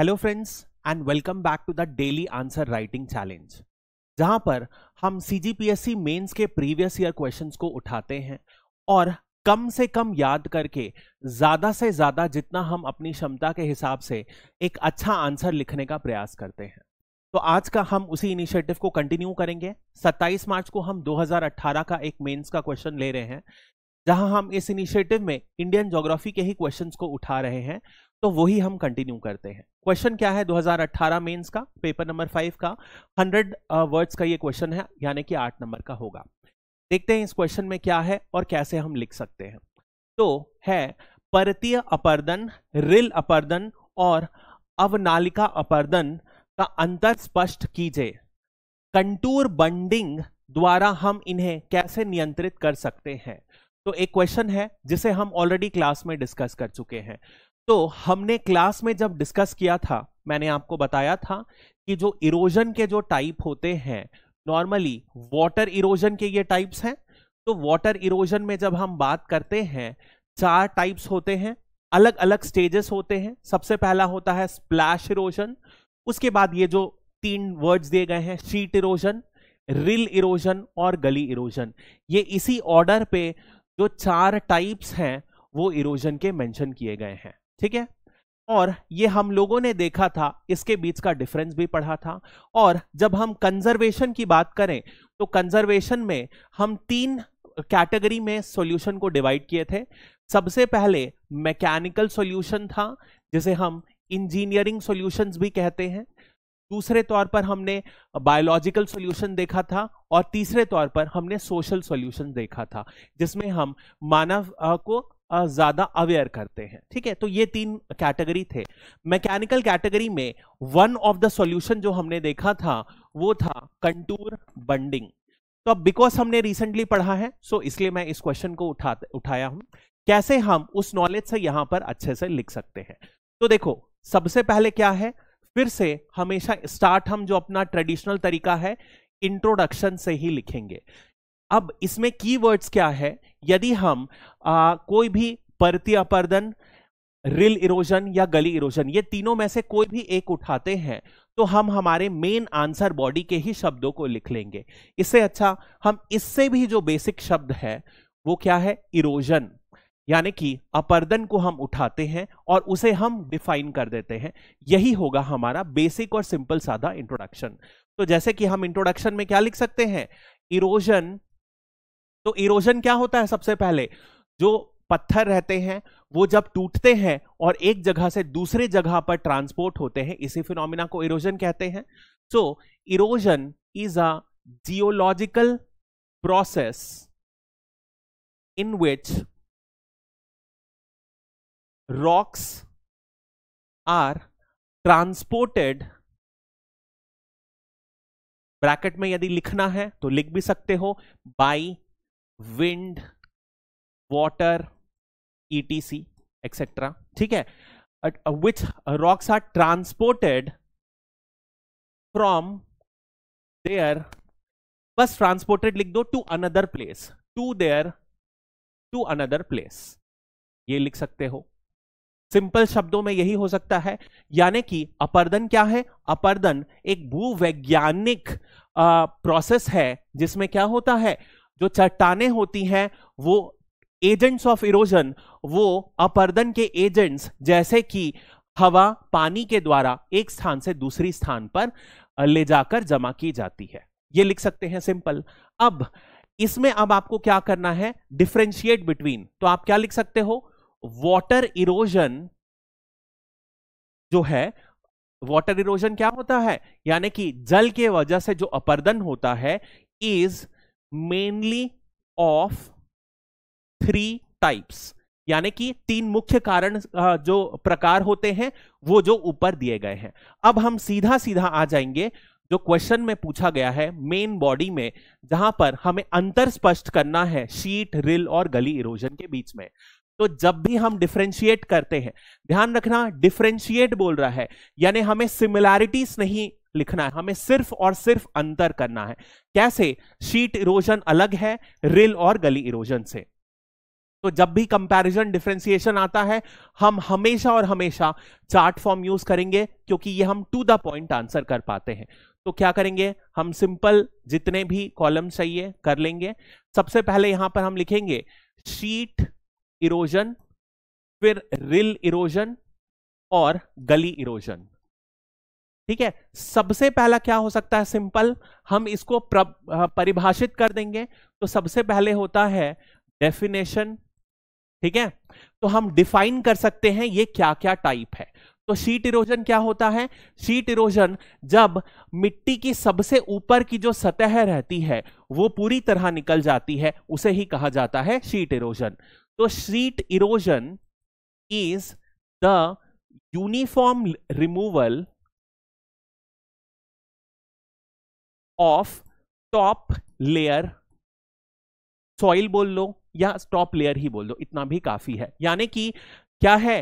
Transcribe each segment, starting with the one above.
hello friends and welcome back to the daily answer writing challenge जहां पर हम C G P S C mains के previous year question को उठाते हैं और कम से कम याद करके ज़्यादा से ज़्यादा जितना हम अपनी क्षमता के हिसाब से एक अच्छा आंसर लिखने का प्रयास करते हैं तो आज का हम उसी इनिशिएटिव को कंटिन्यू करेंगे 27 मार्च को हम 2018 का एक मेंस का क्वेश्चन ले रहे हैं जहां हम इस इनिशिएटिव में इंडियन ज्योग्राफी के ही क्वेश्चंस को उठा रहे हैं तो वही हम कंटिन्यू करते हैं क्वेश्चन क्या है 2018 मेंस का पेपर नंबर फाइव का 100 वर्ड्स uh, का ये क्वेश्चन है यानी कि आठ नंबर का होगा देखते हैं इस क्वेश्चन में क्या है और कैसे हम लिख सकते हैं तो है परतीय अपर्दन रिल अपर्दन और अवनालिका अपर्दन का अंतर स्पष्ट कीजिए कंटूर बंडिंग द्वारा हम इन्हें कैसे नियंत्रित कर सकते हैं तो एक क्वेश्चन है जिसे हम ऑलरेडी क्लास में डिस्कस कर चुके हैं तो हमने क्लास में जब डिस्कस किया था मैंने आपको बताया था कि जो इरोजन के जो टाइप होते हैं नॉर्मली वाटर इरोजन के ये टाइप्स हैं तो वाटर इरोजन में जब हम बात करते हैं चार टाइप्स होते हैं अलग अलग स्टेजेस होते हैं सबसे पहला होता है स्प्लैश इरोजन उसके बाद ये जो तीन वर्ड्स दिए गए हैं शीट इरोजन रिल इरोजन और गली इरोजन ये इसी ऑर्डर पे जो चार टाइप्स हैं वो इरोजन के मेंशन किए गए हैं ठीक है और ये हम लोगों ने देखा था इसके बीच का डिफरेंस भी पढ़ा था और जब हम कंजर्वेशन की बात करें तो कंजर्वेशन में हम तीन कैटेगरी में सॉल्यूशन को डिवाइड किए थे सबसे पहले मैकेनिकल सॉल्यूशन था जिसे हम इंजीनियरिंग सॉल्यूशंस भी कहते हैं दूसरे तौर पर हमने बायोलॉजिकल सॉल्यूशन देखा था और तीसरे तौर पर हमने सोशल सॉल्यूशन देखा था जिसमें हम मानव को ज़्यादा अवेयर करते हैं ठीक है तो ये तीन कैटेगरी थे मैकेनिकल कैटेगरी में वन ऑफ द सॉल्यूशन जो हमने देखा था वो था कंटूर बंडिंग तो अब बिकॉज हमने रिसेंटली पढ़ा है सो इसलिए मैं इस क्वेश्चन को उठा उठाया हूं कैसे हम उस नॉलेज से यहां पर अच्छे से लिख सकते हैं तो देखो सबसे पहले क्या है फिर से हमेशा स्टार्ट हम जो अपना ट्रेडिशनल तरीका है इंट्रोडक्शन से ही लिखेंगे अब इसमें कीवर्ड्स क्या है यदि हम आ, कोई भी परती अपर्दन रिल इरोजन या गली इरोजन ये तीनों में से कोई भी एक उठाते हैं तो हम हमारे मेन आंसर बॉडी के ही शब्दों को लिख लेंगे इससे अच्छा हम इससे भी जो बेसिक शब्द है वो क्या है इरोजन यानी कि अपर्दन को हम उठाते हैं और उसे हम डिफाइन कर देते हैं यही होगा हमारा बेसिक और सिंपल साधा इंट्रोडक्शन तो जैसे कि हम इंट्रोडक्शन में क्या लिख सकते हैं इरोजन तो इरोजन क्या होता है सबसे पहले जो पत्थर रहते हैं वो जब टूटते हैं और एक जगह से दूसरे जगह पर ट्रांसपोर्ट होते हैं इसी फिनोमिना को इरोजन कहते हैं so erosion is a geological process in which rocks are transported bracket में यदि लिखना है तो लिख भी सकते हो by wind water ETC etcetera ठीक है which rocks are transported from there बस ट्रांसपोर्टेड लिख दो to another place to there to another place ये लिख सकते हो सिंपल शब्दों में यही हो सकता है यानी कि अपर्दन क्या है अपर्दन एक भूवैज्ञानिक प्रोसेस है जिसमें क्या होता है जो चट्टाने होती हैं वो एजेंट्स ऑफ इरोजन वो अपर्दन के एजेंट्स जैसे कि हवा पानी के द्वारा एक स्थान से दूसरी स्थान पर ले जाकर जमा की जाती है ये लिख सकते हैं सिंपल अब इसमें अब आपको क्या करना है डिफ्रेंशिएट बिटवीन तो आप क्या लिख सकते हो वाटर इरोजन जो है वाटर इरोजन क्या होता है यानी कि जल के वजह से जो अपर्दन होता है is mainly of three types यानी कि तीन मुख्य कारण जो प्रकार होते हैं वो जो ऊपर दिए गए हैं अब हम सीधा सीधा आ जाएंगे जो क्वेश्चन में पूछा गया है मेन बॉडी में जहां पर हमें अंतर स्पष्ट करना है शीट रिल और गली इरोजन के बीच में तो जब भी हम डिफ्रेंशिएट करते हैं ध्यान रखना डिफ्रेंशिएट बोल रहा है यानी हमें सिमिलैरिटीज नहीं लिखना है हमें सिर्फ और सिर्फ अंतर करना है कैसे शीट इरोजन अलग है रिल और गली इरोजन से तो जब भी कंपैरिजन डिफ्रेंसिएशन आता है हम हमेशा और हमेशा चार्ट फॉर्म यूज करेंगे क्योंकि ये हम टू द पॉइंट आंसर कर पाते हैं तो क्या करेंगे हम सिंपल जितने भी कॉलम चाहिए कर लेंगे सबसे पहले यहां पर हम लिखेंगे शीट इरोजन फिर रिल इरोजन और गली इरोजन ठीक है सबसे पहला क्या हो सकता है सिंपल हम इसको परिभाषित कर देंगे तो सबसे पहले होता है डेफिनेशन ठीक है तो हम डिफाइन कर सकते हैं ये क्या क्या टाइप है तो शीट इरोजन क्या होता है शीट इरोजन जब मिट्टी की सबसे ऊपर की जो सतह रहती है वो पूरी तरह निकल जाती है उसे ही कहा जाता है शीट इरोजन तो sheet erosion is the uniform removal of top layer soil बोल लो या टॉप लेयर ही बोल दो इतना भी काफी है यानी कि क्या है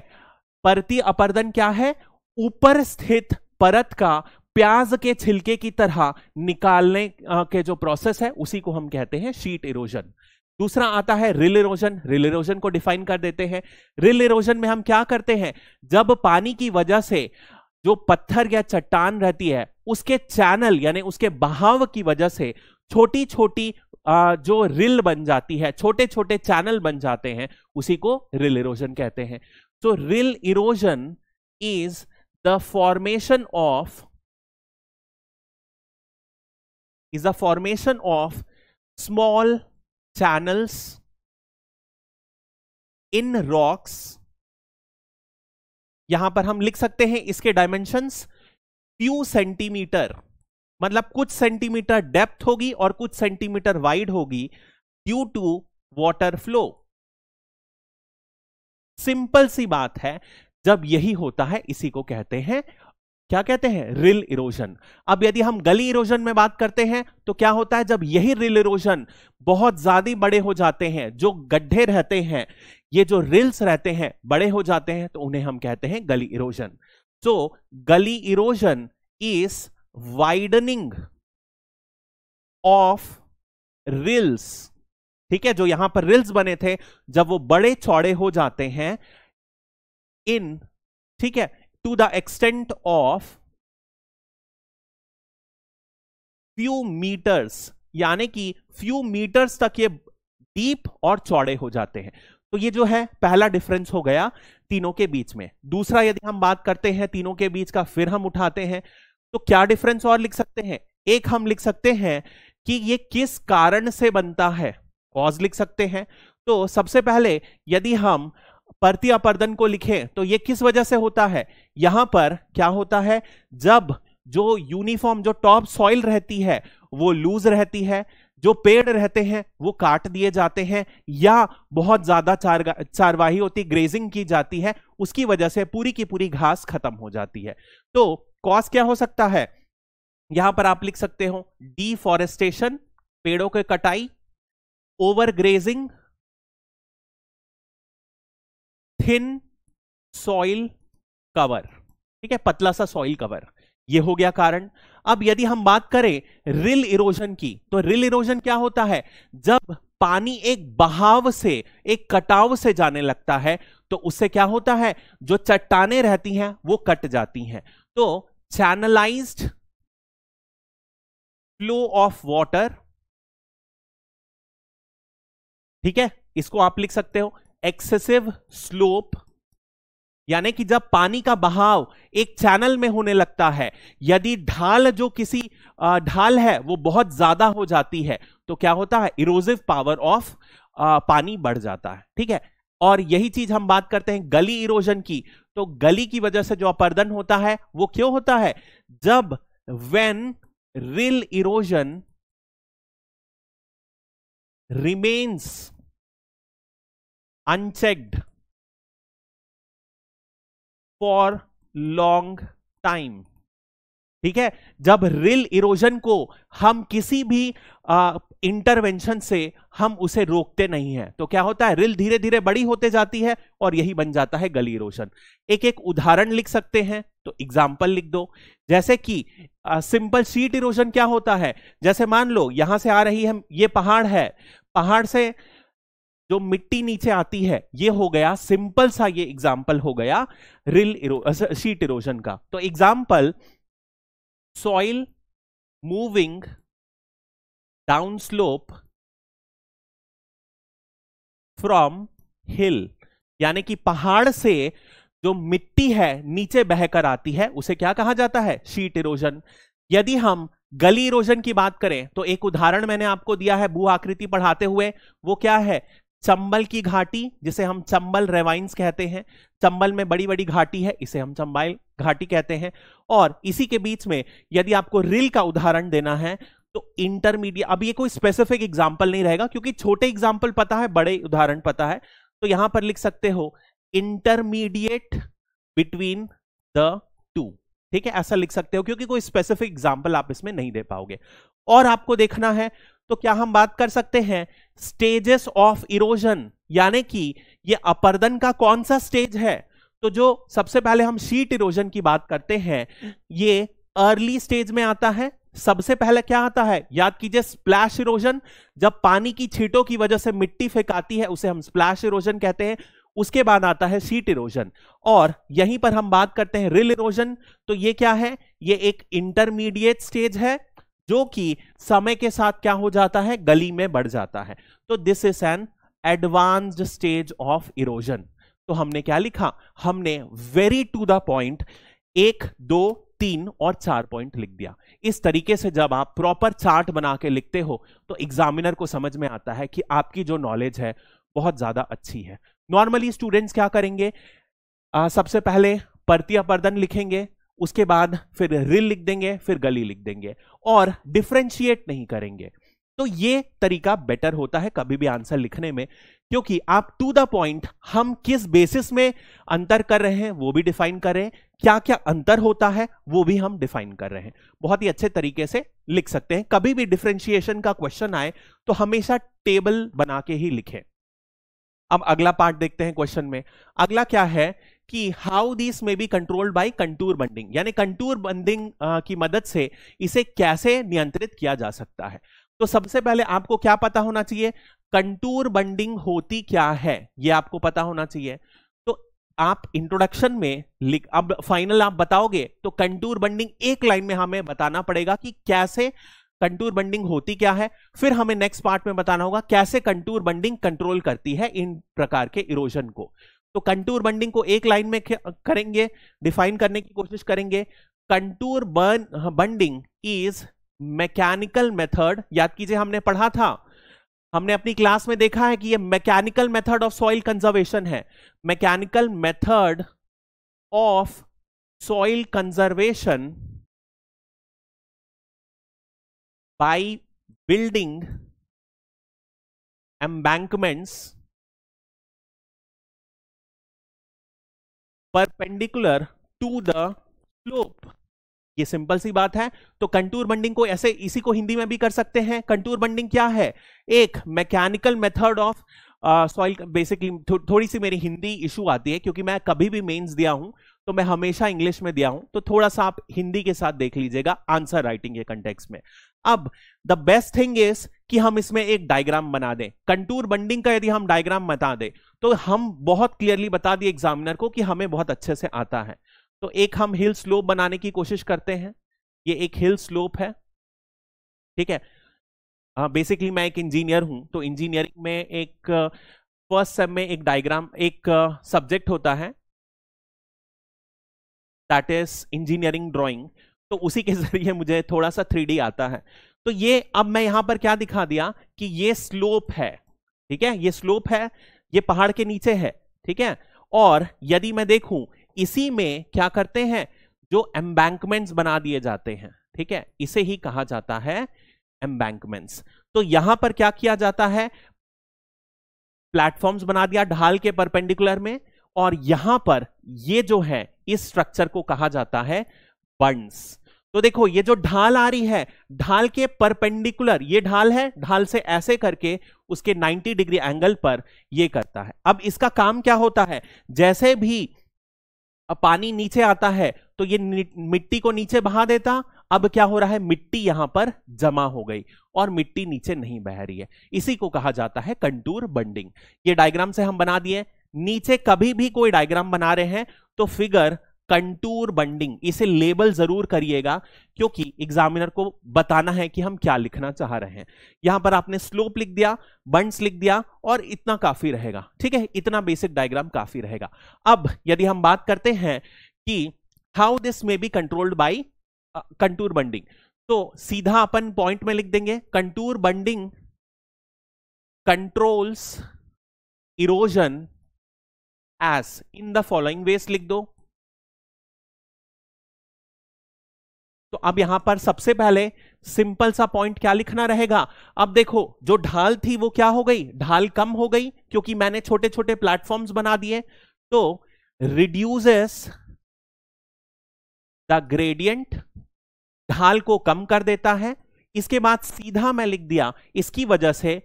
परती अपर्दन क्या है ऊपर स्थित परत का प्याज के छिलके की तरह निकालने के जो प्रोसेस है उसी को हम कहते हैं शीट इरोजन दूसरा आता है रिल इरोजन रिल इरोजन को डिफाइन कर देते हैं रिल इरोजन में हम क्या करते हैं जब पानी की वजह से जो पत्थर या चट्टान रहती है उसके चैनल यानी उसके बहाव की वजह से छोटी छोटी जो रिल बन जाती है छोटे छोटे चैनल बन जाते हैं उसी को रिल इरोजन कहते हैं तो rill erosion is the formation of is the formation of small channels in rocks यहां पर हम लिख सकते हैं इसके डायमेंशंस फ्यू सेंटीमीटर मतलब कुछ सेंटीमीटर डेप्थ होगी और कुछ सेंटीमीटर वाइड होगी due to water flow simple सी बात है जब यही होता है इसी को कहते हैं क्या कहते हैं रिल इरोजन अब यदि हम गली इरोजन में बात करते हैं तो क्या होता है जब यही रिल इरोजन बहुत ज्यादा बड़े हो जाते हैं जो गड्ढे रहते हैं ये जो रिल्स रहते हैं बड़े हो जाते हैं तो उन्हें हम कहते हैं गली इरोजन तो gully erosion is widening of rills ठीक है जो यहां पर रिल्स बने थे जब वो बड़े चौड़े हो जाते हैं इन ठीक है to the extent of few metres यानी कि फ्यू मीटर्स तक ये डीप और चौड़े हो जाते हैं तो ये जो है पहला डिफरेंस हो गया तीनों के बीच में दूसरा यदि हम बात करते हैं तीनों के बीच का फिर हम उठाते हैं तो क्या डिफरेंस और लिख सकते हैं एक हम लिख सकते हैं कि ये किस कारण से बनता है कॉज लिख सकते हैं तो सबसे पहले यदि हम प्रतिअपर्दन को लिखें तो ये किस वजह से होता है यहां पर क्या होता है जब जो यूनिफॉर्म जो टॉप सॉइल रहती है वो लूज रहती है जो पेड़ रहते हैं वो काट दिए जाते हैं या बहुत ज्यादा चार चारवाही होती ग्रेजिंग की जाती है उसकी वजह से पूरी की पूरी घास खत्म हो जाती है तो कॉज क्या हो सकता है यहां पर आप लिख सकते हो डिफॉरेस्टेशन पेड़ों के कटाई overgrazing thin soil cover ठीक है पतला सा सॉइल कवर ये हो गया कारण अब यदि हम बात करें रिल इरोजन की तो रिल इरोजन क्या होता है जब पानी एक बहाव से एक कटाव से जाने लगता है तो उससे क्या होता है जो चट्टाने रहती हैं वो कट जाती हैं तो चैनलाइज्ड फ्लो ऑफ वाटर ठीक है इसको आप लिख सकते हो एक्सेसिव स्लोप यानी कि जब पानी का बहाव एक चैनल में होने लगता है यदि ढाल जो किसी ढाल है वो बहुत ज्यादा हो जाती है तो क्या होता है इरोजिव पावर ऑफ पानी बढ़ जाता है ठीक है और यही चीज हम बात करते हैं गली इरोजन की तो गली की वजह से जो अपर्दन होता है वो क्यों होता है जब when rill erosion remains unchecked for long time ठीक है जब रिल इरोजन को हम किसी भी इंटरवेंशन से हम उसे रोकते नहीं है तो क्या होता है रिल धीरे धीरे बड़ी होते जाती है और यही बन जाता है गली इरोजन एक एक उदाहरण लिख सकते हैं तो एग्जाम्पल लिख दो जैसे कि सिंपल सीट इरोजन क्या होता है जैसे मान लो यहां से आ रही है ये पहाड़ है पहाड़ से जो मिट्टी नीचे आती है ये हो गया सिंपल सा ये एग्जाम्पल हो गया रिल इरो, शीट इरोजन का तो example soil moving down slope from hill यानी कि पहाड़ से जो मिट्टी है नीचे बहकर आती है उसे क्या कहा जाता है शीट इरोजन यदि हम गली इरोजन की बात करें तो एक उदाहरण मैंने आपको दिया है भू आकृति पढ़ाते हुए वो क्या है चंबल की घाटी जिसे हम चंबल रेवाइंस कहते हैं चंबल में बड़ी बड़ी घाटी है इसे हम चंबाइल घाटी कहते हैं और इसी के बीच में यदि आपको रिल का उदाहरण देना है तो इंटरमीडिएट अब ये कोई स्पेसिफिक एग्जाम्पल नहीं रहेगा क्योंकि छोटे एग्जाम्पल पता है बड़े उदाहरण पता है तो यहां पर लिख सकते हो इंटरमीडिएट बिटवीन द टू ठीक है ऐसा लिख सकते हो क्योंकि कोई स्पेसिफिक एग्जाम्पल आप इसमें नहीं दे पाओगे और आपको देखना है तो क्या हम बात कर सकते हैं स्टेजेस ऑफ इरोजन यानी कि ये अपर्दन का कौन सा स्टेज है तो जो सबसे पहले हम शीट इरोजन की बात करते हैं ये अर्ली स्टेज में आता है सबसे पहले क्या आता है याद कीजिए स्प्लैश इरोजन जब पानी की छीटों की वजह से मिट्टी फेंकाती है उसे हम स्प्लैश इरोजन कहते हैं उसके बाद आता है शीट इरोजन और यहीं पर हम बात करते हैं रिल इरोजन तो ये क्या है ये एक इंटरमीडिएट स्टेज है जो कि समय के साथ क्या हो जाता है गली में बढ़ जाता है तो this is an advanced stage of erosion तो हमने क्या लिखा हमने वेरी टू द पॉइंट एक दो तीन और चार पॉइंट लिख दिया इस तरीके से जब आप प्रॉपर चार्ट बना के लिखते हो तो एग्जामिनर को समझ में आता है कि आपकी जो नॉलेज है बहुत ज्यादा अच्छी है नॉर्मली स्टूडेंट्स क्या करेंगे आ, सबसे पहले परतिया पर्दन लिखेंगे उसके बाद फिर रिल लिख देंगे फिर गली लिख देंगे और डिफ्रेंशिएट नहीं करेंगे तो ये तरीका बेटर होता है कभी भी आंसर लिखने में क्योंकि आप टू द पॉइंट हम किस बेसिस में अंतर कर रहे हैं वो भी डिफाइन कर रहे हैं क्या क्या अंतर होता है वो भी हम डिफाइन कर रहे हैं बहुत ही अच्छे तरीके से लिख सकते हैं कभी भी डिफ्रेंशिएशन का क्वेश्चन आए तो हमेशा टेबल बना के ही लिखें अब अगला पार्ट देखते हैं क्वेश्चन में अगला क्या है कि how this may be controlled by contour bunding यानी कंटूर बंडिंग की मदद से इसे कैसे नियंत्रित किया जा सकता है तो सबसे पहले आपको क्या पता होना चाहिए कंटूर बंडिंग होती क्या है ये आपको पता होना चाहिए तो आप इंट्रोडक्शन में लिख अब फाइनल आप बताओगे तो कंटूर बंडिंग एक लाइन में हमें बताना पड़ेगा कि कैसे कंटूर बंडिंग होती क्या है फिर हमें नेक्स्ट पार्ट में बताना होगा कैसे कंटूर बंडिंग कंट्रोल करती है इन प्रकार के इरोजन को तो कंटूर बंडिंग को एक लाइन में करेंगे डिफाइन करने की कोशिश करेंगे contour burn bunding is mechanical method याद कीजिए हमने पढ़ा था हमने अपनी क्लास में देखा है कि ये mechanical method of soil conservation है mechanical method of soil conservation by building embankments perpendicular to the slope ये सिंपल सी बात है तो कंटूर बंडिंग को ऐसे इसी को हिंदी में भी कर सकते हैं कंटूर बंडिंग क्या है एक mechanical method of soil basically थोड़ी सी मेरी हिंदी इशू आती है क्योंकि मैं कभी भी मेंस दिया हूं तो मैं हमेशा इंग्लिश में दिया हूं तो थोड़ा सा आप हिंदी के साथ देख लीजिएगा आंसर राइटिंग के कंटेक्स में अब द बेस्ट थिंग इज कि हम इसमें एक डायग्राम बना दें कंटूर बंडिंग का यदि हम डायग्राम बता दें तो हम बहुत क्लियरली बता दिए एग्जामिनर को कि हमें बहुत अच्छे से आता है तो एक हम हिल स्लोप बनाने की कोशिश करते हैं ये एक हिल स्लोप है ठीक है बेसिकली हाँ, मैं एक इंजीनियर हूं तो इंजीनियरिंग में एक फर्स्ट सेम में एक डायग्राम एक सब्जेक्ट होता है दैट इज इंजीनियरिंग ड्राइंग तो उसी के जरिए मुझे थोड़ा सा थ्री आता है तो ये अब मैं यहां पर क्या दिखा दिया कि ये स्लोप है ठीक है ये स्लोप है ये पहाड़ के नीचे है ठीक है और यदि मैं देखूं इसी में क्या करते हैं जो एम्बैंकमेंट्स बना दिए जाते हैं ठीक है इसे ही कहा जाता है एम्बैंकमेंट्स तो यहां पर क्या किया जाता है प्लेटफॉर्म्स बना दिया ढाल के परपेंडिकुलर में और यहां पर ये जो है इस स्ट्रक्चर को कहा जाता है बंस तो देखो ये जो ढाल आ रही है ढाल के परपेंडिकुलर ये ढाल है ढाल से ऐसे करके उसके 90 डिग्री एंगल पर ये करता है अब इसका काम क्या होता है जैसे भी पानी नीचे आता है तो ये मिट्टी को नीचे बहा देता अब क्या हो रहा है मिट्टी यहां पर जमा हो गई और मिट्टी नीचे नहीं बह रही है इसी को कहा जाता है कंटूर बंडिंग ये डायग्राम से हम बना दिए नीचे कभी भी कोई डायग्राम बना रहे हैं तो फिगर कंटूर बंडिंग इसे लेबल जरूर करिएगा क्योंकि एग्जामिनर को बताना है कि हम क्या लिखना चाह रहे हैं यहां पर आपने स्लोप लिख दिया बंड्स लिख दिया और इतना काफी रहेगा ठीक है इतना बेसिक डायग्राम काफी रहेगा अब यदि हम बात करते हैं कि how this may be controlled by contour bunding तो सीधा अपन पॉइंट में लिख देंगे contour bunding controls erosion as in the following ways लिख दो तो अब यहां पर सबसे पहले सिंपल सा पॉइंट क्या लिखना रहेगा अब देखो जो ढाल थी वो क्या हो गई ढाल कम हो गई क्योंकि मैंने छोटे छोटे प्लेटफॉर्म्स बना दिए तो रिड्यूसेस द ग्रेडियंट ढाल को कम कर देता है इसके बाद सीधा मैं लिख दिया इसकी वजह से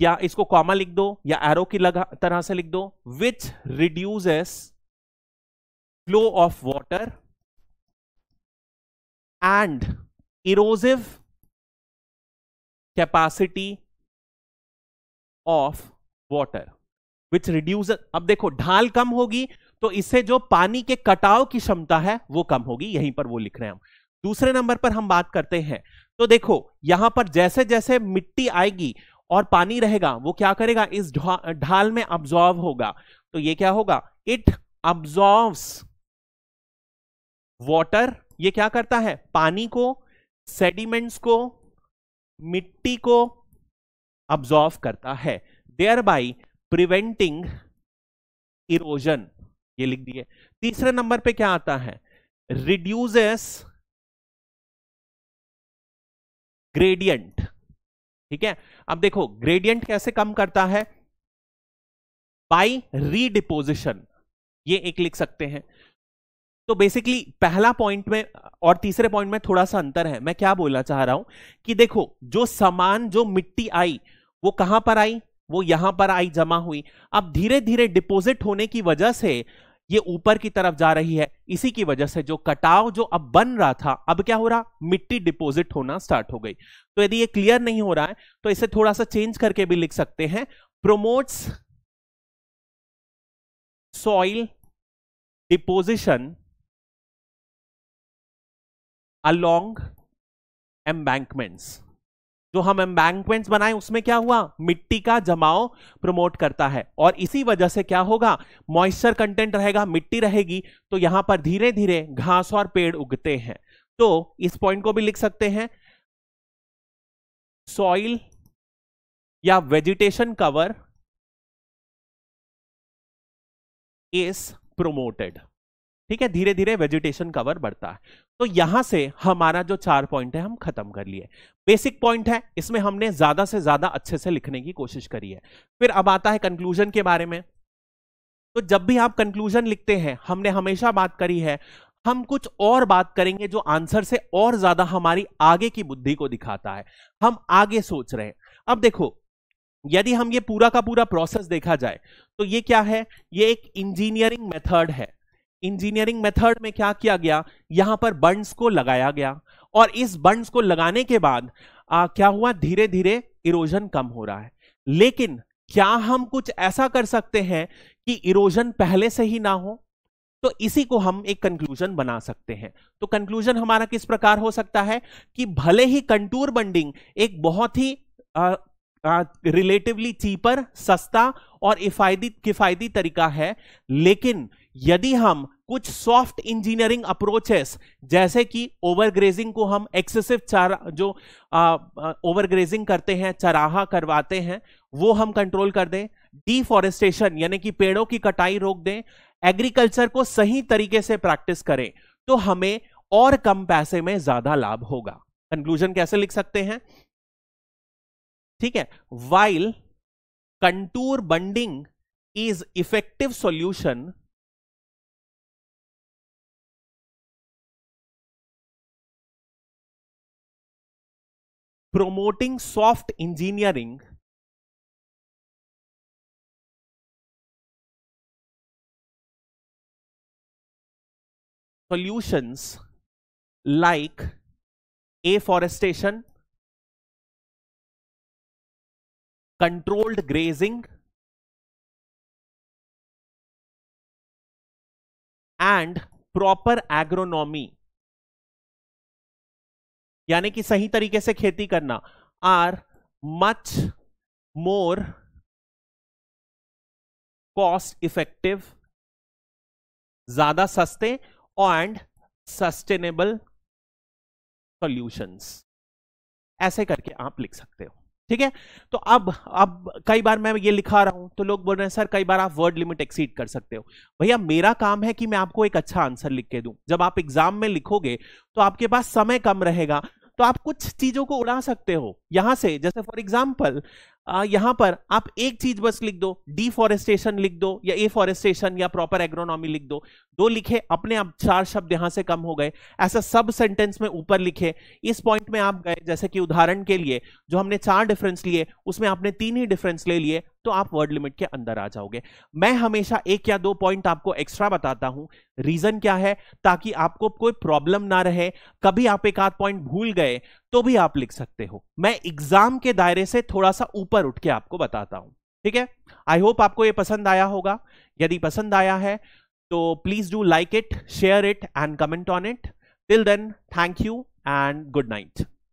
या इसको कॉमा लिख दो या एरो की लगा तरह से लिख दो which reduces flow of water and erosive capacity of water which reduce अब देखो ढाल कम होगी तो इससे जो पानी के कटाव की क्षमता है वो कम होगी यहीं पर वो लिख रहे हैं हम दूसरे नंबर पर हम बात करते हैं तो देखो यहां पर जैसे जैसे मिट्टी आएगी और पानी रहेगा वो क्या करेगा इस ढाल में अब्जॉर्व होगा तो ये क्या होगा इट अब्जॉर्व वॉटर ये क्या करता है पानी को सेडिमेंट्स को मिट्टी को अब्जॉर्व करता है देयर बाई प्रिवेंटिंग इरोजन ये लिख दिए तीसरे नंबर पे क्या आता है रिड्यूजेस ग्रेडियंट ठीक है अब देखो ग्रेडियंट कैसे कम करता है बाई रीडिपोजिशन ये एक लिख सकते हैं तो बेसिकली पहला पॉइंट में और तीसरे पॉइंट में थोड़ा सा अंतर है मैं क्या बोलना चाह रहा हूं कि देखो जो सामान जो मिट्टी आई वो कहां पर आई वो यहां पर आई जमा हुई अब धीरे धीरे डिपोजिट होने की वजह से ये ऊपर की तरफ जा रही है इसी की वजह से जो कटाव जो अब बन रहा था अब क्या हो रहा मिट्टी डिपोजिट होना स्टार्ट हो गई तो यदि ये क्लियर नहीं हो रहा है तो इसे थोड़ा सा चेंज करके भी लिख सकते हैं promotes soil deposition along embankments जो हम एम्बैंकमेंट्स बनाए उसमें क्या हुआ मिट्टी का जमाव प्रमोट करता है और इसी वजह से क्या होगा मॉइस्चर कंटेंट रहेगा मिट्टी रहेगी तो यहां पर धीरे धीरे घास और पेड़ उगते हैं तो इस पॉइंट को भी लिख सकते हैं सॉइल या वेजिटेशन कवर इज प्रोमोटेड ठीक है धीरे धीरे वेजिटेशन कवर बढ़ता है तो यहां से हमारा जो चार पॉइंट है हम खत्म कर लिए बेसिक पॉइंट है इसमें हमने ज्यादा से ज्यादा अच्छे से लिखने की कोशिश करी है फिर अब आता है कंक्लूजन के बारे में तो जब भी आप कंक्लूजन लिखते हैं हमने हमेशा बात करी है हम कुछ और बात करेंगे जो आंसर से और ज्यादा हमारी आगे की बुद्धि को दिखाता है हम आगे सोच रहे हैं अब देखो यदि हम ये पूरा का पूरा प्रोसेस देखा जाए तो ये क्या है ये एक इंजीनियरिंग मेथड है इंजीनियरिंग मेथड में क्या किया गया यहां पर बंड्स को लगाया गया और इस बंड्स को लगाने के बाद आ, क्या हुआ धीरे धीरे इरोजन कम हो रहा है लेकिन क्या हम कुछ ऐसा कर सकते हैं कि इरोजन पहले से ही ना हो तो इसी को हम एक कंक्लूजन बना सकते हैं तो कंक्लूजन हमारा किस प्रकार हो सकता है कि भले ही कंटूर बंडिंग एक बहुत ही रिलेटिवली चीपर सस्ता और इफायदी किफायदी तरीका है लेकिन यदि हम कुछ सॉफ्ट इंजीनियरिंग अप्रोचेस जैसे कि ओवरग्रेजिंग को हम एक्सेसिव चारा जो ओवरग्रेजिंग करते हैं चराहा करवाते हैं वो हम कंट्रोल कर दें डिफॉरेस्टेशन यानी कि पेड़ों की कटाई रोक दें एग्रीकल्चर को सही तरीके से प्रैक्टिस करें तो हमें और कम पैसे में ज्यादा लाभ होगा कंक्लूजन कैसे लिख सकते हैं ठीक है while contour bunding is effective solution promoting soft engineering solutions like afforestation, controlled grazing, and proper agronomy यानी कि सही तरीके से खेती करना are much more cost effective ज्यादा सस्ते एंड सस्टेनेबल सॉल्यूशंस ऐसे करके आप लिख सकते हो ठीक है तो अब अब कई बार मैं ये लिखा रहा हूं तो लोग बोल रहे हैं सर कई बार आप वर्ड लिमिट एक्सीड कर सकते हो भैया मेरा काम है कि मैं आपको एक अच्छा आंसर लिख के दूं जब आप एग्जाम में लिखोगे तो आपके पास समय कम रहेगा तो आप कुछ चीजों को उड़ा सकते हो यहां से जैसे फॉर एग्जाम्पल यहां पर आप एक चीज बस लिख दो डिफॉरेस्टेशन लिख दो या एफॉरेस्टेशन या प्रॉपर एग्रोनॉमी लिख दो दो लिखे अपने आप चार शब्द यहां से कम हो गए ऐसा सब सेंटेंस में ऊपर लिखे इस पॉइंट में आप गए जैसे कि उदाहरण के लिए जो हमने चार डिफरेंस लिए उसमें आपने तीन ही डिफरेंस ले लिए तो आप वर्ड लिमिट के अंदर आ जाओगे मैं हमेशा एक या दो पॉइंट आपको एक्स्ट्रा बताता हूं रीजन क्या है ताकि आपको कोई प्रॉब्लम ना रहे कभी आप एक आध पॉइंट भूल गए तो भी आप लिख सकते हो मैं एग्जाम के दायरे से थोड़ा सा ऊपर उठ के आपको बताता हूं ठीक है आई होप आपको ये पसंद आया होगा यदि पसंद आया है तो please do like it share it and comment on it till then thank you and good night